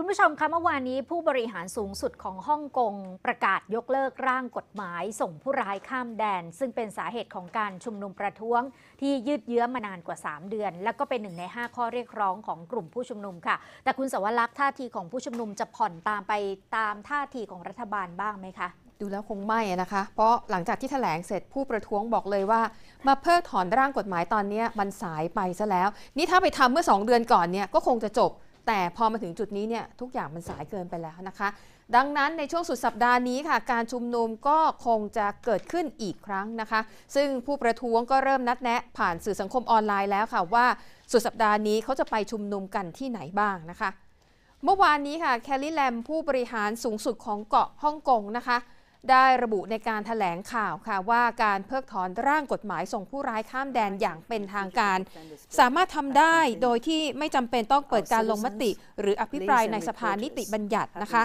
คุณผู้ชมคะเมื่อวานนี้ผู้บริหารสูงสุดของฮ่องกง ประกาศยกเลิกร่างกฎหมายส่งผู้ร้ายข้ามแดน ซึ่งเป็นสาเหตุของการชุมนุมประท้วง ที่ยืดเยื้อมานานกว่า 3 เดือน และก็เป็นหนึ่งใน 5 ข้อเรียกร้องของกลุ่มผู้ชุมนุมค่ะ แต่คุณสวรักษ์ท่าทีของผู้ชุมนุมจะผ่อนตามไปตามท่าทีของรัฐบาลบ้างไหมคะดูแล้วคงไม่นะคะเพราะหลังจากที่ถแถลงเสร็จผู้ประท้วงบอกเลยว่ามาเพิกถอนร่างกฎหมายตอนนี้มันสายไปซะแล้วนี่ถ้าไปทำเมื่อ 2 เดือนก่อนเนี่ยก็คงจะจบแต่พอมาถึงจุดนี้เนี่ยทุกอย่างมันสายเกินไปแล้วนะคะ ดังนั้นในช่วงสุดสัปดาห์นี้ค่ะ การชุมนุมก็คงจะเกิดขึ้นอีกครั้งนะคะ ซึ่งผู้ประท้วงก็เริ่มนัดแนะผ่านสื่อสังคมออนไลน์แล้วค่ะ ว่าสุดสัปดาห์นี้ เขาจะไปชุมนุมกันที่ไหนบ้างนะคะ เมื่อวานนี้ค่ะ แคลรี่แลมผู้บริหารสูงสุดของเกาะฮ่องกงนะคะได้ระบุในการถแถลงข่าว ค่ะว่าการเพิกถอนร่างกฎหมายส่งผู้ร้ายข้ามแดนอย่างเป็นทางการ สามารถทำได้โดยที่ไม่จำเป็นต้องเปิดการลงมติ หรืออภิปรายในสภานิติบัญญัตินะคะ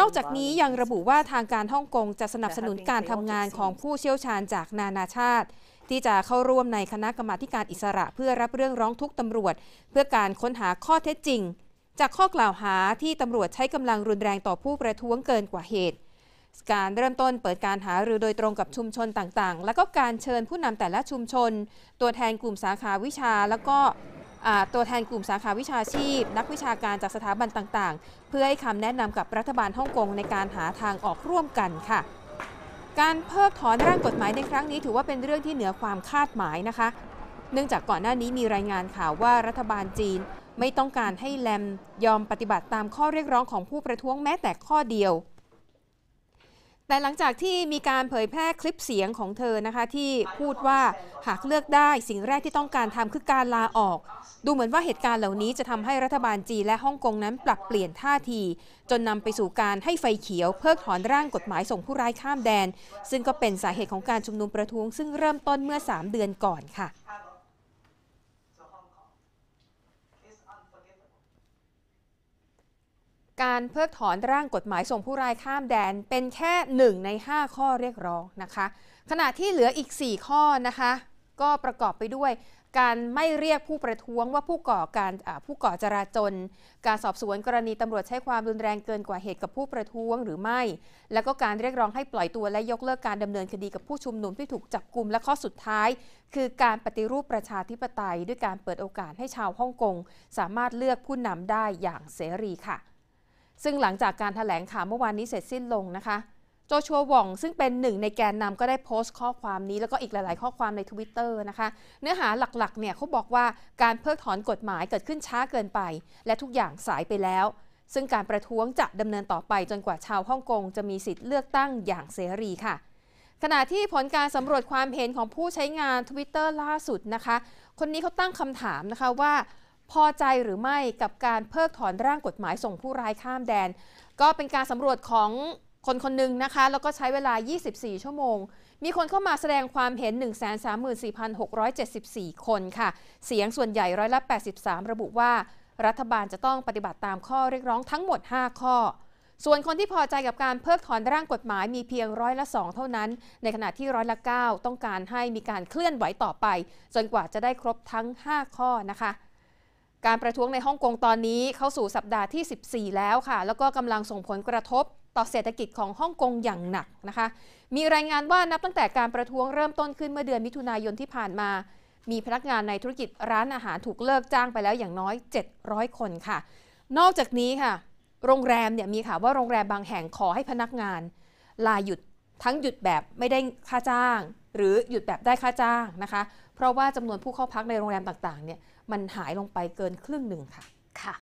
นอกจากนี้ยังระบุว่าทางการฮ่องกงจะสนับสนุนการทำงานของผู้เชี่ยวชาญจากนานาชาติ ที่จะเข้าร่วมในคณะกรรมาการอิสระ เพื่อรับเรื่องร้องทุกข์ตำรวจ เพื่อการค้นหาข้อเท็จจริง จากข้อกล่าวหาที่ตำรวจใช้กำลังรุนแรงต่อผู้ประท้วงเกินกว่าเหตุการเริ่มต้นเปิดการหารือโดยตรงกับชุมชนต่างๆ แล้วก็การเชิญผู้นำแต่ละชุมชน ตัวแทนกลุ่มสาขาวิชา แล้วก็ตัวแทนกลุ่มสาขาวิชาชีพ นักวิชาการจากสถาบันต่างๆ เพื่อให้คำแนะนำกับรัฐบาลฮ่องกงในการหาทางออกร่วมกันค่ะ การเพิกถอนร่างกฎหมายในครั้งนี้ถือว่าเป็นเรื่องที่เหนือความคาดหมายนะคะ เนื่องจากก่อนหน้านี้มีรายงานข่าวว่ารัฐบาลจีน ไม่ต้องการให้แลมยอมปฏิบัติตามข้อเรียกร้องของผู้ประท้วงแม้แต่ข้อเดียวแต่หลังจากที่มีการเผยแพร่คลิปเสียงของเธอนะคะ ที่พูดว่าหากเลือกได้สิ่งแรกที่ต้องการทำคือการลาออก ดูเหมือนว่าเหตุการณ์เหล่านี้จะทำให้รัฐบาลจีนและฮ่องกงนั้นปรับเปลี่ยนท่าที จนนำไปสู่การให้ไฟเขียว เพิกถอนร่างกฎหมายส่งผู้ร้ายข้ามแดน ซึ่งก็เป็นสาเหตุของการชุมนุมประท้วงซึ่งเริ่มต้นเมื่อ 3 เดือนก่อนค่ะการเพิกถอนร่างกฎหมายส่งผู้ร้าย ข้ามแดนเป็นแค่1ใน 5 ข้อเรียกร้องนะคะ ขณะที่เหลืออีก 4 ข้อนะคะ ก็ประกอบไปด้วย การไม่เรียกผู้ประท้วงว่าผู้ก่อการผู้ก่อจราจน การสอบสวนกรณีตำรวจใช้ความรุนแรงเกินกว่าเหตุกับผู้ประท้วงหรือไม่ แล้วก็การเรียกร้องให้ปล่อยตัวและยกเลิกการดำเนินคดีกับผู้ชุมนุมที่ถูกจับกลุมและข้อสุดท้าย คือการปฏิรูปประชาธิปไตยด้วยการเปิดโอกาสให้ชาวฮ่องกงสามารถเลือกผู้นำได้อย่างเสรีค่ะซึ่งหลังจากการถแถลงข่าวเมื่อวานนี้เสร็จสิ้นลงนะคะโจชัวหว่องซึ่งเป็นหนึ่งในแกนนำก็ได้โพสต์ข้อความนี้ แล้วก็อีกหลาย ๆ ข้อความในทวิตเตอร์นะคะ เนื้อหาหลัก ๆ เนี่ยเขาบอกว่าการเพิกถอนกฎหมายเกิดขึ้นช้าเกินไปและทุกอย่างสายไปแล้ว ซึ่งการประท้วงจะดำเนินต่อไปจนกว่าชาวฮ่องกงจะมีสิทธิ์เลือกตั้งอย่างเสรีค่ะขณะที่ผลการสำรวจความเห็นของผู้ใช้งาน Twitter ล่าสุดนะคะคนนี้เขาตั้งคำถามนะคะว่าพอใจหรือไม่กับการเพิกถอนร่างกฎหมาย ส่งผู้ร้ายข้ามแดน ก็เป็นการสำรวจของคนคนหนึ่งนะคะ แล้วก็ใช้เวลา 24 ชั่วโมง มีคนเข้ามาแสดงความเห็น 134,674 คนค่ะ เสียงส่วนใหญ่ร้อยละ 83 ระบุว่า รัฐบาลจะต้องปฏิบัติตามข้อเรียกร้องทั้งหมด 5 ข้อ ส่วนคนที่พอใจกับการเพิกถอนร่างกฎหมายมีเพียงร้อยละ 2 เท่านั้น ในขณะที่ร้อยละ 9 ต้องการให้มีการเคลื่อนไหวต่อไป จนกว่าจะได้ครบทั้ง 5 ข้อนะคะการประท้วงในฮ่องกงตอนนี้เข้าสู่สัปดาห์ที่ 14 แล้วค่ะ แล้วก็กำลังส่งผลกระทบต่อเศรษฐกิจของฮ่องกงอย่างหนักนะคะ มีรายงานว่านับตั้งแต่การประท้วงเริ่มต้นขึ้นเมื่อเดือนมิถุนายนที่ผ่านมา มีพนักงานในธุรกิจร้านอาหารถูกเลิกจ้างไปแล้วอย่างน้อย 700 คนค่ะ นอกจากนี้ค่ะ โรงแรมเนี่ยมีข่าวว่าโรงแรมบางแห่งขอให้พนักงานลาหยุดทั้งหยุดแบบไม่ได้ค่าจ้าง หรือหยุดแบบได้ค่าจ้างนะคะ เพราะว่าจำนวนผู้เข้าพักในโรงแรมต่างๆ เนี่ยมันหายลงไปเกินครึ่งหนึ่งค่ะค่ะ